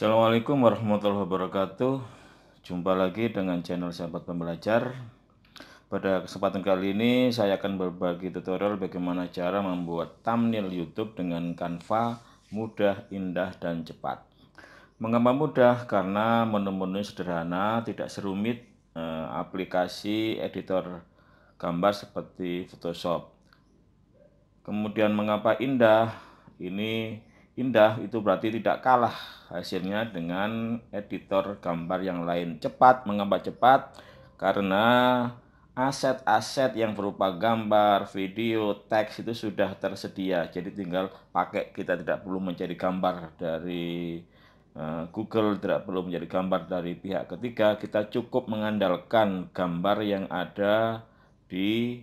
Assalamualaikum warahmatullahi wabarakatuh. Jumpa lagi dengan channel Sahabat Pembelajar. Pada kesempatan kali ini saya akan berbagi tutorial bagaimana cara membuat thumbnail YouTube dengan kanva mudah, indah, dan cepat. Mengapa mudah? Karena menu-menu sederhana, tidak serumit e, aplikasi editor gambar seperti Photoshop. Kemudian mengapa indah? Ini indah itu berarti tidak kalah hasilnya dengan editor gambar yang lain cepat mengapa cepat karena aset-aset yang berupa gambar, video, teks itu sudah tersedia. Jadi tinggal pakai kita tidak perlu mencari gambar dari eh, Google, tidak perlu menjadi gambar dari pihak ketiga. Kita cukup mengandalkan gambar yang ada di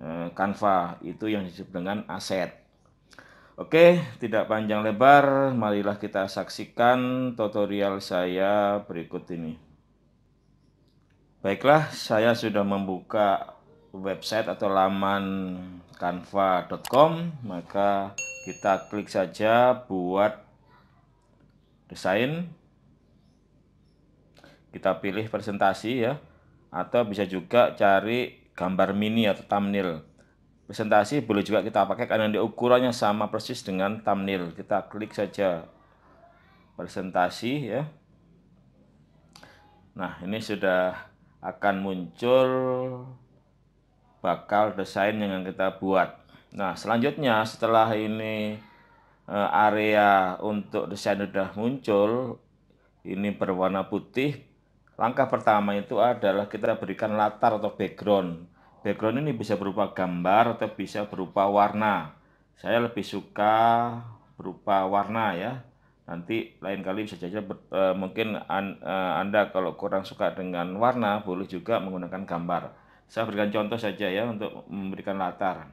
eh, Canva. Itu yang disebut dengan aset. Oke, tidak panjang lebar, marilah kita saksikan tutorial saya berikut ini. Baiklah, saya sudah membuka website atau laman canva.com, maka kita klik saja buat desain. Kita pilih presentasi ya, atau bisa juga cari gambar mini atau thumbnail presentasi boleh juga kita pakai karena di ukurannya sama persis dengan thumbnail. Kita klik saja presentasi ya. Nah, ini sudah akan muncul bakal desain yang kita buat. Nah, selanjutnya setelah ini eh, area untuk desain sudah muncul, ini berwarna putih. Langkah pertama itu adalah kita berikan latar atau background Background ini bisa berupa gambar atau bisa berupa warna. Saya lebih suka berupa warna ya. Nanti lain kali bisa saja e, eh, mungkin an, e, Anda kalau kurang suka dengan warna boleh juga menggunakan gambar. Saya berikan contoh saja ya untuk memberikan latar.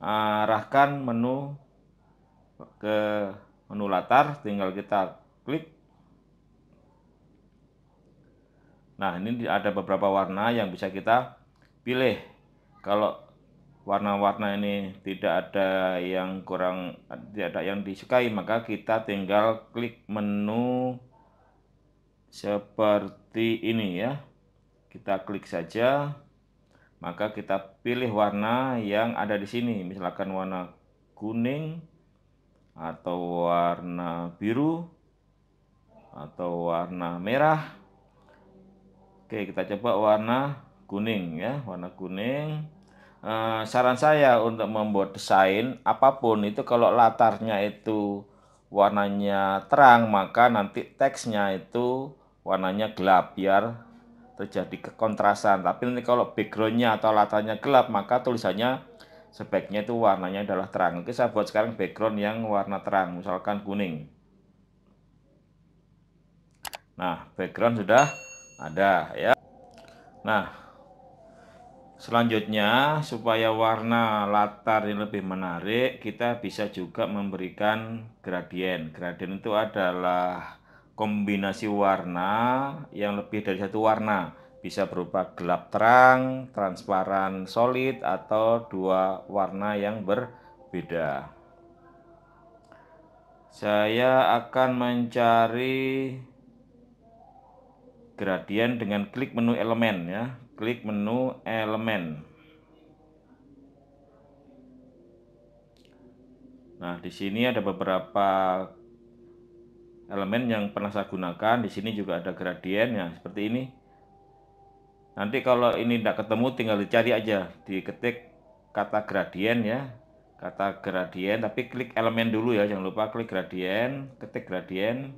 Arahkan menu ke menu latar, tinggal kita klik Nah, ini ada beberapa warna yang bisa kita pilih kalau warna-warna ini tidak ada yang kurang tidak ada yang disukai maka kita tinggal klik menu seperti ini ya kita klik saja maka kita pilih warna yang ada di sini misalkan warna kuning atau warna biru atau warna merah oke kita coba warna kuning ya warna kuning eh, saran saya untuk membuat desain apapun itu kalau latarnya itu warnanya terang maka nanti teksnya itu warnanya gelap biar terjadi kekontrasan tapi nanti kalau backgroundnya atau latarnya gelap maka tulisannya sebaiknya itu warnanya adalah terang oke saya buat sekarang background yang warna terang misalkan kuning nah background sudah ada ya nah Selanjutnya, supaya warna latar yang lebih menarik, kita bisa juga memberikan gradien. Gradien itu adalah kombinasi warna yang lebih dari satu warna. Bisa berupa gelap terang, transparan solid, atau dua warna yang berbeda. Saya akan mencari gradien dengan klik menu elemen ya klik menu elemen. Nah, di sini ada beberapa elemen yang pernah saya gunakan. Di sini juga ada gradien ya, seperti ini. Nanti kalau ini tidak ketemu tinggal dicari aja, diketik kata gradien ya. Kata gradien tapi klik elemen dulu ya, jangan lupa klik gradien, ketik gradien.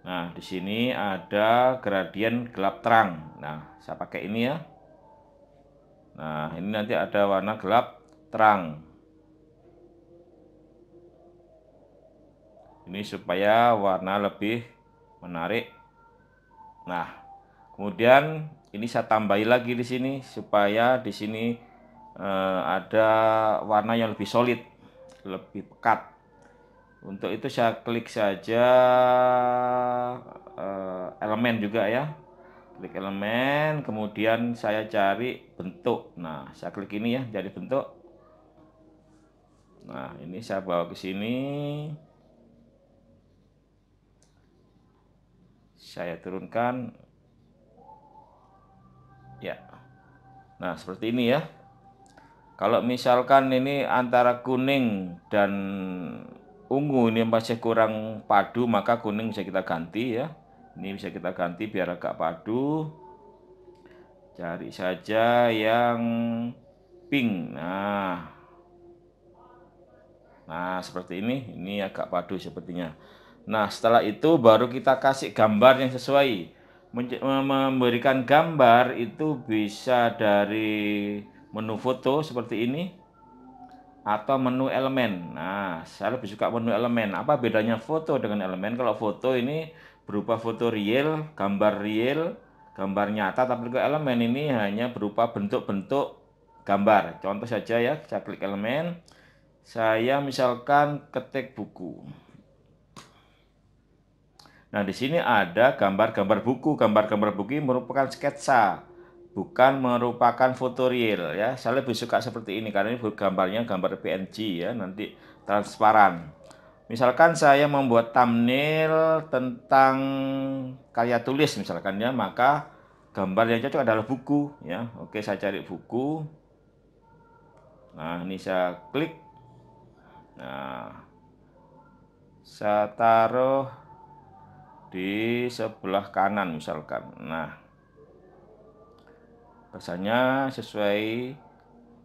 Nah, di sini ada gradien gelap terang. Nah, saya pakai ini ya. Nah, ini nanti ada warna gelap terang. Ini supaya warna lebih menarik. Nah, kemudian ini saya tambahi lagi di sini supaya di sini eh, ada warna yang lebih solid, lebih pekat. Untuk itu saya klik saja uh, elemen juga ya. Klik elemen, kemudian saya cari bentuk. Nah, saya klik ini ya, jadi bentuk. Nah, ini saya bawa ke sini. Saya turunkan. Ya. Nah, seperti ini ya. Kalau misalkan ini antara kuning dan ungu ini masih kurang padu maka kuning bisa kita ganti ya ini bisa kita ganti biar agak padu cari saja yang pink nah nah seperti ini ini agak padu sepertinya nah setelah itu baru kita kasih gambar yang sesuai memberikan gambar itu bisa dari menu foto seperti ini atau menu elemen. Nah, saya lebih suka menu elemen. Apa bedanya foto dengan elemen? Kalau foto ini berupa foto real, gambar real, gambar nyata, tapi kalau elemen ini hanya berupa bentuk-bentuk gambar. Contoh saja ya, saya klik elemen. Saya misalkan ketik buku. Nah, di sini ada gambar-gambar buku. Gambar-gambar buku merupakan sketsa bukan merupakan foto real ya. Saya lebih suka seperti ini karena ini gambarnya gambar PNG ya, nanti transparan. Misalkan saya membuat thumbnail tentang karya tulis misalkan ya, maka gambar yang cocok adalah buku ya. Oke, saya cari buku. Nah, ini saya klik. Nah, saya taruh di sebelah kanan misalkan. Nah, rasanya sesuai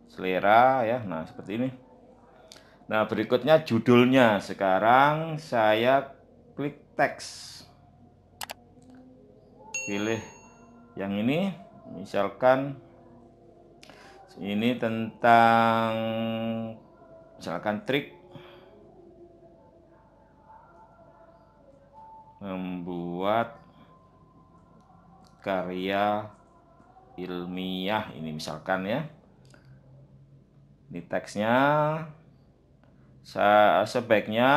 selera ya. Nah, seperti ini. Nah, berikutnya judulnya. Sekarang saya klik teks. Pilih yang ini, misalkan ini tentang misalkan trik membuat karya ilmiah ini misalkan ya. Ini teksnya sebaiknya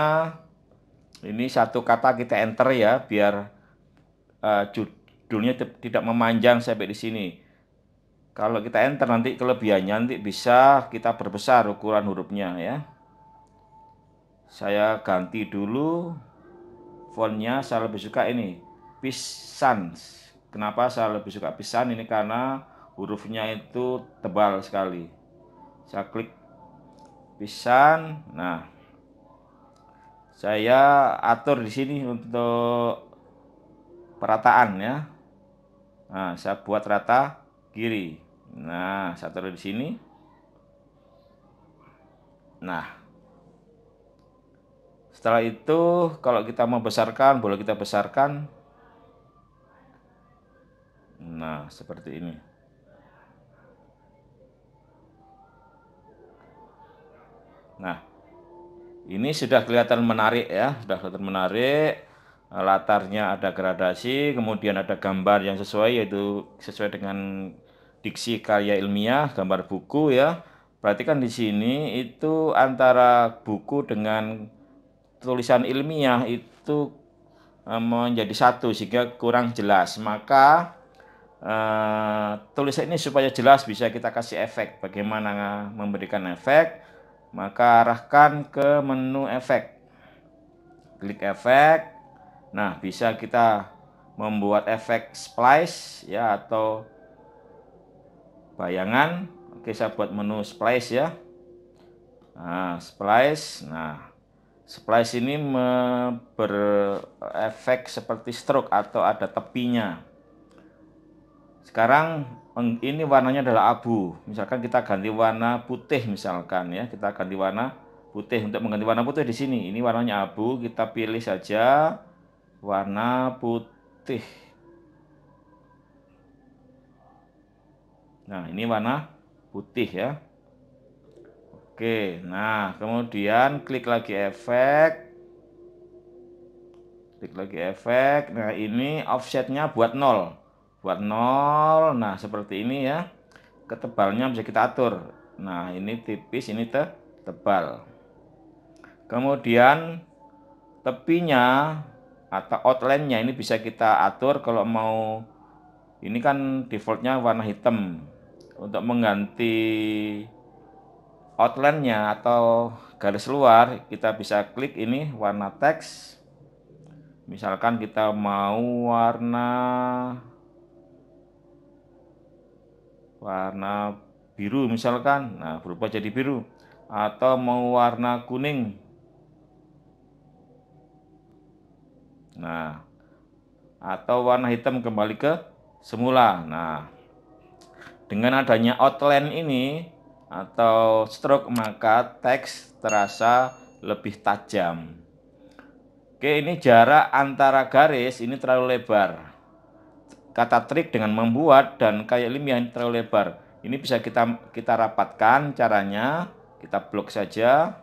ini satu kata kita enter ya biar uh, judulnya tidak memanjang sampai di sini. Kalau kita enter nanti kelebihannya nanti bisa kita berbesar ukuran hurufnya ya. Saya ganti dulu fontnya saya lebih suka ini. Pisans. Kenapa saya lebih suka pisan ini karena hurufnya itu tebal sekali. Saya klik pisan. Nah, saya atur di sini untuk perataan ya. Nah, saya buat rata kiri. Nah, saya taruh di sini. Nah, setelah itu kalau kita membesarkan, boleh kita besarkan Nah, seperti ini. Nah, ini sudah kelihatan menarik ya, sudah kelihatan menarik. Eh, latarnya ada gradasi, kemudian ada gambar yang sesuai yaitu sesuai dengan diksi karya ilmiah, gambar buku ya. Perhatikan di sini itu antara buku dengan tulisan ilmiah itu eh, menjadi satu sehingga kurang jelas. Maka Uh, tulis ini supaya jelas bisa kita kasih efek bagaimana memberikan efek maka arahkan ke menu efek klik efek nah bisa kita membuat efek splice ya atau bayangan oke saya buat menu splice ya nah, splice nah splice ini berefek seperti stroke atau ada tepinya sekarang ini warnanya adalah abu. Misalkan kita ganti warna putih misalkan ya, kita ganti warna putih untuk mengganti warna putih di sini. Ini warnanya abu, kita pilih saja warna putih. Nah, ini warna putih ya. Oke, nah kemudian klik lagi efek. Klik lagi efek. Nah, ini offsetnya buat nol buat nol nah seperti ini ya ketebalnya bisa kita atur nah ini tipis ini te tebal kemudian tepinya atau outline-nya ini bisa kita atur kalau mau ini kan defaultnya warna hitam untuk mengganti outline-nya atau garis luar kita bisa klik ini warna teks misalkan kita mau warna warna biru misalkan, nah berubah jadi biru atau mau warna kuning. Nah, atau warna hitam kembali ke semula. Nah, dengan adanya outline ini atau stroke maka teks terasa lebih tajam. Oke, ini jarak antara garis ini terlalu lebar kata trik dengan membuat dan kayak ilmiah yang terlalu lebar. Ini bisa kita kita rapatkan caranya, kita blok saja.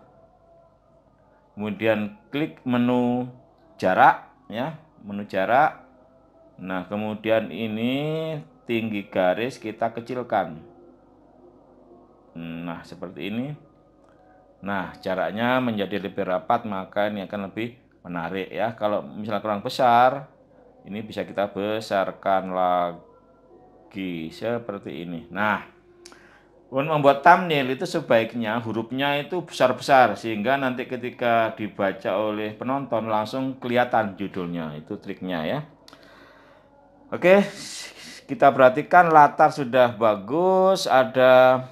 Kemudian klik menu jarak ya, menu jarak. Nah, kemudian ini tinggi garis kita kecilkan. Nah, seperti ini. Nah, jaraknya menjadi lebih rapat, maka ini akan lebih menarik ya. Kalau misalnya kurang besar, ini bisa kita besarkan lagi seperti ini nah untuk membuat thumbnail itu sebaiknya hurufnya itu besar-besar sehingga nanti ketika dibaca oleh penonton langsung kelihatan judulnya itu triknya ya Oke kita perhatikan latar sudah bagus ada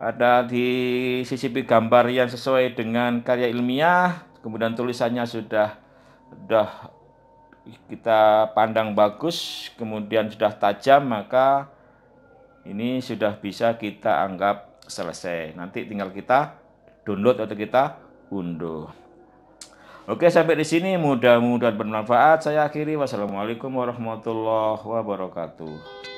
ada di sisi gambar yang sesuai dengan karya ilmiah kemudian tulisannya sudah sudah kita pandang bagus, kemudian sudah tajam, maka ini sudah bisa kita anggap selesai. Nanti tinggal kita download atau kita unduh. Oke, sampai di sini mudah-mudahan bermanfaat. Saya akhiri. Wassalamualaikum warahmatullahi wabarakatuh.